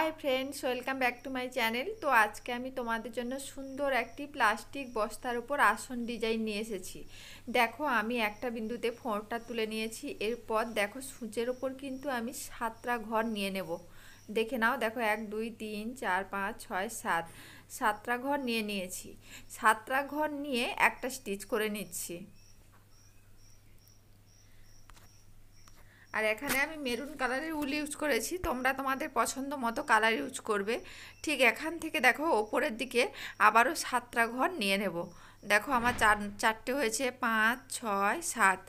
high friends welcome back to my channel তো আজকে আমি তোমাদের জন্য সুন্দর একটি প্লাস্টিক বস্তার উপর আসন ডিজাইন নিয়ে এসেছি দেখো আমি একটা বিন্দুতে ফোঁড়টা তুলে নিয়েছি এরপর দেখো সূচের ওপর কিন্তু আমি সাতটা ঘর নিয়ে নেব দেখে নাও দেখো এক দুই তিন চার পাঁচ ছয় সাত সাতটা ঘর নিয়ে নিয়েছি সাতটা ঘর নিয়ে একটা স্টিচ করে নিচ্ছি আর এখানে আমি মেরুন কালারের উল ইউজ করেছি তোমরা তোমাদের পছন্দ মতো কালার ইউজ করবে ঠিক এখান থেকে দেখো ওপরের দিকে আবারও সাতটা ঘর নিয়ে নেব দেখো আমার চার চারটে হয়েছে পাঁচ ছয় সাত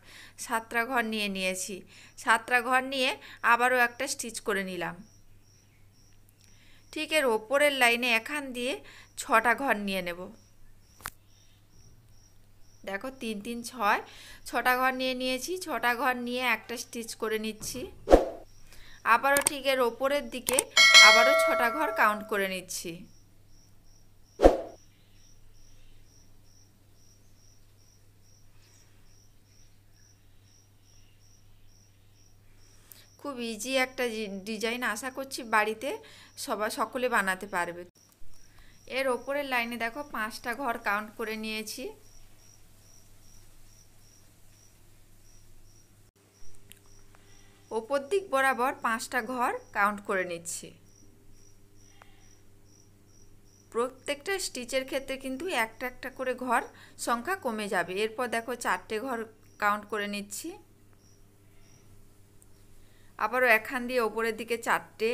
সাতটা ঘর নিয়ে নিয়েছি সাতটা ঘর নিয়ে আবারও একটা স্টিচ করে নিলাম ঠিক এর ওপরের লাইনে এখান দিয়ে ছটা ঘর নিয়ে নেব দেখো তিন তিন ছয় ছটা ঘর নিয়ে নিয়েছি ছটা ঘর নিয়ে একটা স্টিচ করে নিচ্ছি আবারও ঠিক এর ওপরের দিকে আবারও ছটা ঘর কাউন্ট করে নিচ্ছি খুব ইজি একটা ডিজাইন আশা করছি বাড়িতে সবা সকলে বানাতে পারবে এর ওপরের লাইনে দেখো পাঁচটা ঘর কাউন্ট করে নিয়েছি ওপর দিক বরাবর পাঁচটা ঘর কাউন্ট করে নিচ্ছি প্রত্যেকটা স্টিচের ক্ষেত্রে কিন্তু একটা একটা করে ঘর সংখ্যা কমে যাবে এরপর দেখো চারটে ঘর কাউন্ট করে নিচ্ছি আবারও এখান দিয়ে ওপরের দিকে চারটে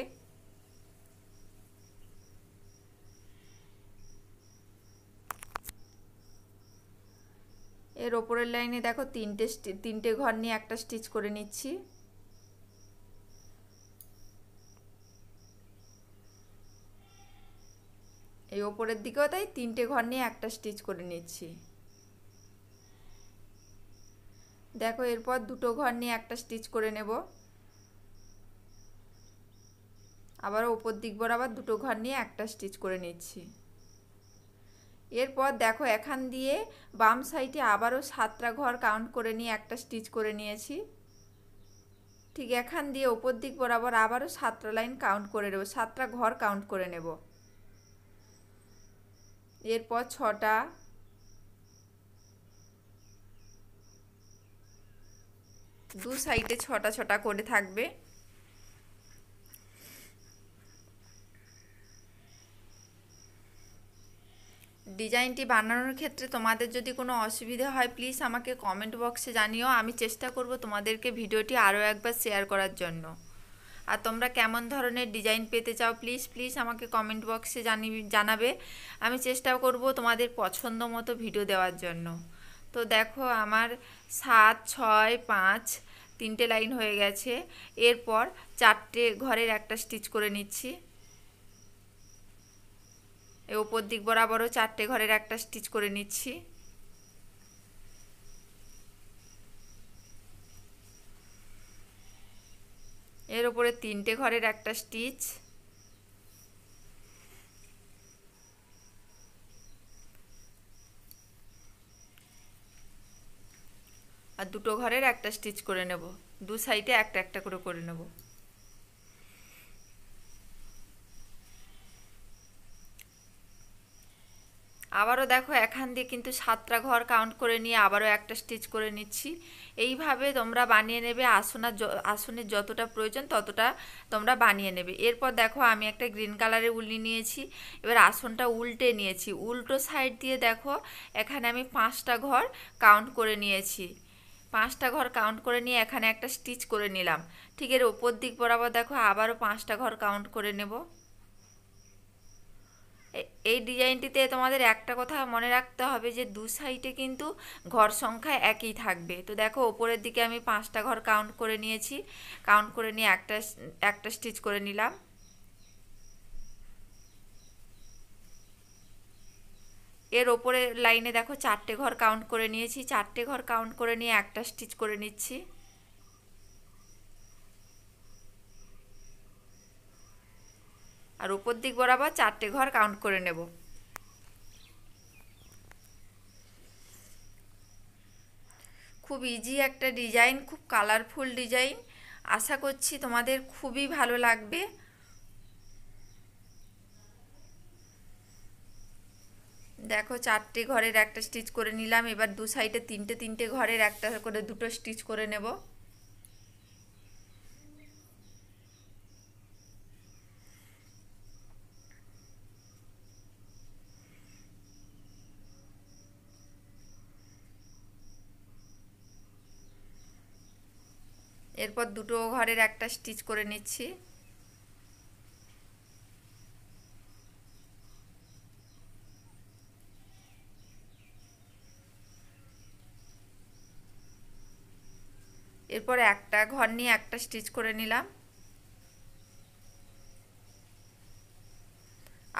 এর ওপরের লাইনে দেখো তিনটে তিনটে ঘর নিয়ে একটা স্টিচ করে নিচ্ছি এই ওপরের দিকেও তাই তিনটে ঘর নিয়ে একটা স্টিচ করে নিচ্ছি দেখো এরপর দুটো ঘর নিয়ে একটা স্টিচ করে নেব আবার ওপর দিক বরাবর দুটো ঘর নিয়ে একটা স্টিচ করে নিচ্ছি এরপর দেখো এখান দিয়ে বাম সাইডে আবারও সাতটা ঘর কাউন্ট করে নিয়ে একটা স্টিচ করে নিয়েছি ঠিক এখান দিয়ে ওপর দিক বরাবর আবারও সাতটা লাইন কাউন্ট করে নেব সাতটা ঘর কাউন্ট করে নেব এরপর ছটা দু সাইডে ছটা ছটা করে থাকবে ডিজাইনটি বানানোর ক্ষেত্রে তোমাদের যদি কোনো অসুবিধা হয় প্লিজ আমাকে কমেন্ট বক্সে জানিও আমি চেষ্টা করব তোমাদেরকে ভিডিওটি আরও একবার শেয়ার করার জন্য আর তোমরা কেমন ধরনের ডিজাইন পেতে চাও প্লিজ প্লিজ আমাকে কমেন্ট বক্সে জানি জানাবে আমি চেষ্টা করব তোমাদের পছন্দ মতো ভিডিও দেওয়ার জন্য তো দেখো আমার সাত ছয় পাঁচ তিনটে লাইন হয়ে গেছে এরপর চারটে ঘরের একটা স্টিচ করে নিচ্ছি ওপর দিক বরাবরও চারটে ঘরের একটা স্টিচ করে নিচ্ছি এর উপরে তিনটে ঘরের একটা স্টিচ আর দুটো ঘরের একটা স্টিচ করে নেব দু সাইডে একটা একটা করে করে নেব আবারও দেখো এখান দিয়ে কিন্তু সাতটা ঘর কাউন্ট করে নিয়ে আবারও একটা স্টিচ করে নিচ্ছি এইভাবে তোমরা বানিয়ে নেবে আসনার আসনের যতটা প্রয়োজন ততটা তোমরা বানিয়ে নেবে এরপর দেখো আমি একটা গ্রিন কালারের উলি নিয়েছি এবার আসনটা উল্টে নিয়েছি উল্টো সাইড দিয়ে দেখো এখানে আমি পাঁচটা ঘর কাউন্ট করে নিয়েছি পাঁচটা ঘর কাউন্ট করে নিয়ে এখানে একটা স্টিচ করে নিলাম ঠিক এর ওপর দিক বরাবর দেখো আবারও পাঁচটা ঘর কাউন্ট করে নেব এই ডিজাইনটিতে তোমাদের একটা কথা মনে রাখতে হবে যে দু সাইডে কিন্তু ঘর সংখ্যা একই থাকবে তো দেখো ওপরের দিকে আমি পাঁচটা ঘর কাউন্ট করে নিয়েছি কাউন্ট করে নিয়ে একটা একটা স্টিচ করে নিলাম এর ওপরে লাইনে দেখো চারটে ঘর কাউন্ট করে নিয়েছি চারটে ঘর কাউন্ট করে নিয়ে একটা স্টিচ করে নিচ্ছি আর উপর দিক বরাবর চারটে ঘর কাউন্ট করে নেব খুব ইজি একটা ডিজাইন খুব কালারফুল ডিজাইন আশা করছি তোমাদের খুবই ভালো লাগবে দেখো চারটে ঘরের একটা স্টিচ করে নিলাম এবার দু সাইডে তিনটে তিনটে ঘরের একটা করে দুটো স্টিচ করে নেব এরপর দুটো ঘরের একটা স্টিচ করে নিচ্ছি এরপর একটা ঘর নিয়ে একটা স্টিচ করে নিলাম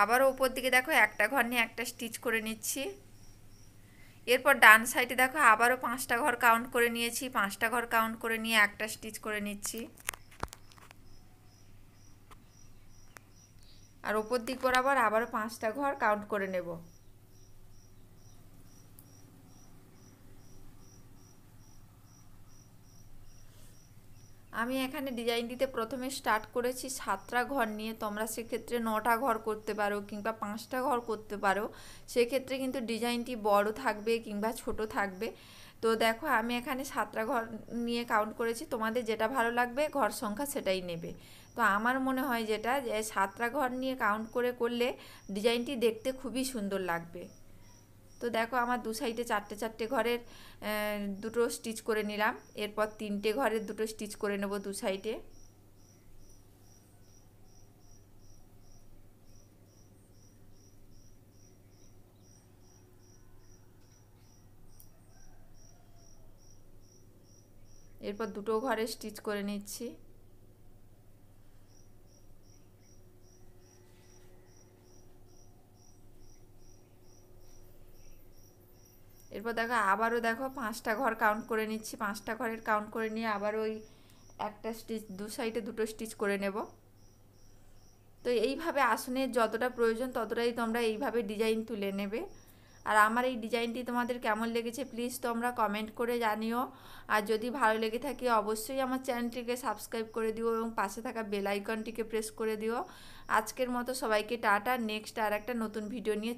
আবার উপর দিকে দেখো একটা ঘর নিয়ে একটা স্টিচ করে নিচ্ছি এরপর ডান সাইডে দেখো আবারও পাঁচটা ঘর কাউন্ট করে নিয়েছি পাঁচটা ঘর কাউন্ট করে নিয়ে একটা স্টিচ করে নিচ্ছি আর ওপর দিক বরাবর আবারও পাঁচটা ঘর কাউন্ট করে নেব আমি এখানে ডিজাইনটিতে প্রথমে স্টার্ট করেছি সাতটা ঘর নিয়ে তোমরা সেক্ষেত্রে নটা ঘর করতে পারো কিংবা পাঁচটা ঘর করতে পারো সেক্ষেত্রে কিন্তু ডিজাইনটি বড় থাকবে কিংবা ছোট থাকবে তো দেখো আমি এখানে সাতটা ঘর নিয়ে কাউন্ট করেছি তোমাদের যেটা ভালো লাগবে ঘর সংখ্যা সেটাই নেবে তো আমার মনে হয় যেটা যে সাতটা ঘর নিয়ে কাউন্ট করে করলে ডিজাইনটি দেখতে খুবই সুন্দর লাগবে তো দেখো আমার দু সাইডে চারটে চারটে ঘরের দুটো স্টিচ করে নিলাম এরপর তিনটে ঘরের দুটো স্টিচ করে নেব দু সাইডে এরপর দুটো ঘরে স্টিচ করে নিচ্ছি এরপর দেখো আবারও দেখো পাঁচটা ঘর কাউন্ট করে নিচ্ছি পাঁচটা ঘরের কাউন্ট করে নিয়ে আবার ওই একটা স্টিচ দু সাইডে দুটো স্টিচ করে নেব তো এইভাবে আসনের যতটা প্রয়োজন ততটাই তোমরা এইভাবে ডিজাইন তুলে নেবে আর আমার এই ডিজাইনটি তোমাদের কেমন লেগেছে প্লিজ তোমরা কমেন্ট করে জানিও আর যদি ভালো লেগে থাকে অবশ্যই আমার চ্যানেলটিকে সাবস্ক্রাইব করে দিও এবং পাশে থাকা বেল আইকনটিকে প্রেস করে দিও আজকের মতো সবাইকে টাটা নেক্সট আর একটা নতুন ভিডিও নিয়ে